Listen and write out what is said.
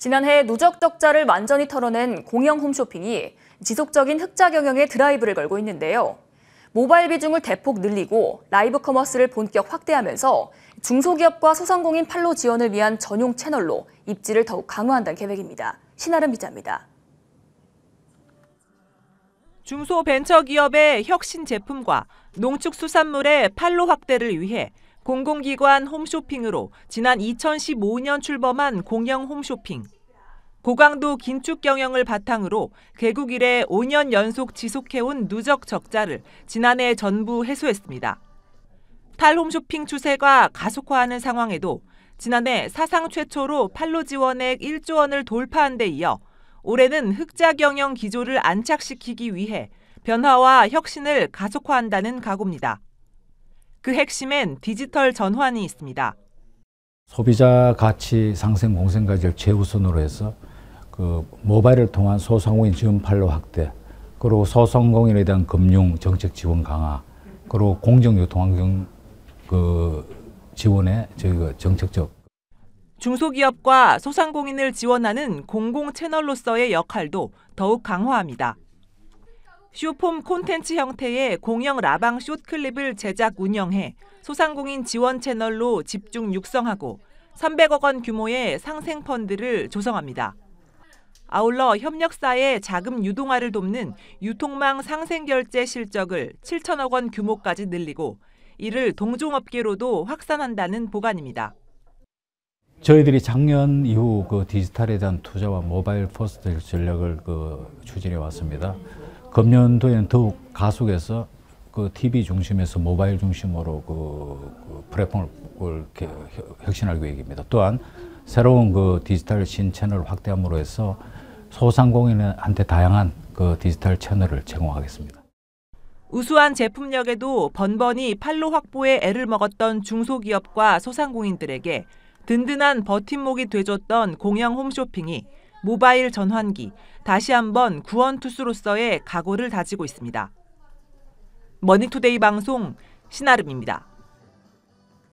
지난해 누적 적자를 완전히 털어낸 공영 홈쇼핑이 지속적인 흑자 경영의 드라이브를 걸고 있는데요. 모바일 비중을 대폭 늘리고 라이브 커머스를 본격 확대하면서 중소기업과 소상공인 판로 지원을 위한 전용 채널로 입지를 더욱 강화한다는 계획입니다. 신아름 기자입니다. 중소벤처기업의 혁신 제품과 농축수산물의 판로 확대를 위해 공공기관 홈쇼핑으로 지난 2015년 출범한 공영 홈쇼핑. 고강도 긴축 경영을 바탕으로 개국 이래 5년 연속 지속해온 누적 적자를 지난해 전부 해소했습니다. 탈홈쇼핑 추세가 가속화하는 상황에도 지난해 사상 최초로 판로 지원액 1조 원을 돌파한 데 이어 올해는 흑자 경영 기조를 안착시키기 위해 변화와 혁신을 가속화한다는 각오입니다. 그 핵심엔 디지털 전환이 있습니다. 소비자 가치 상생 공생 과제를 최우선으로 해서 그 모바일을 통한 소상공인 지원 판로 확대, 그리고 소상공인에 대한 금융 정책 지원 강화, 그리고 공정 유통 환경 그 지원의 저희가 정책적 중소기업과 소상공인을 지원하는 공공 채널로서의 역할도 더욱 강화합니다. 쇼폼 콘텐츠 형태의 공영 라방 숏클립을 제작 운영해 소상공인 지원 채널로 집중 육성하고 300억 원 규모의 상생 펀드를 조성합니다. 아울러 협력사의 자금 유동화를 돕는 유통망 상생 결제 실적을 7천억 원 규모까지 늘리고 이를 동종업계로도 확산한다는 보관입니다. 저희들이 작년 이후 그 디지털에 대한 투자와 모바일 포스트 전략을 그 추진해 왔습니다. 금년도에는 더욱 가속해서 그 TV 중심에서 모바일 중심으로 그그 그 플랫폼을 이렇게 혁신할 계획입니다. 또한 새로운 그 디지털 신채널 확대함으로 해서 소상공인한테 다양한 그 디지털 채널을 제공하겠습니다. 우수한 제품력에도 번번이 판로 확보에 애를 먹었던 중소기업과 소상공인들에게 든든한 버팀목이 돼줬던 공영 홈쇼핑이 모바일 전환기, 다시 한번 구원투수로서의 각오를 다지고 있습니다. 머니투데이 방송 신아름입니다.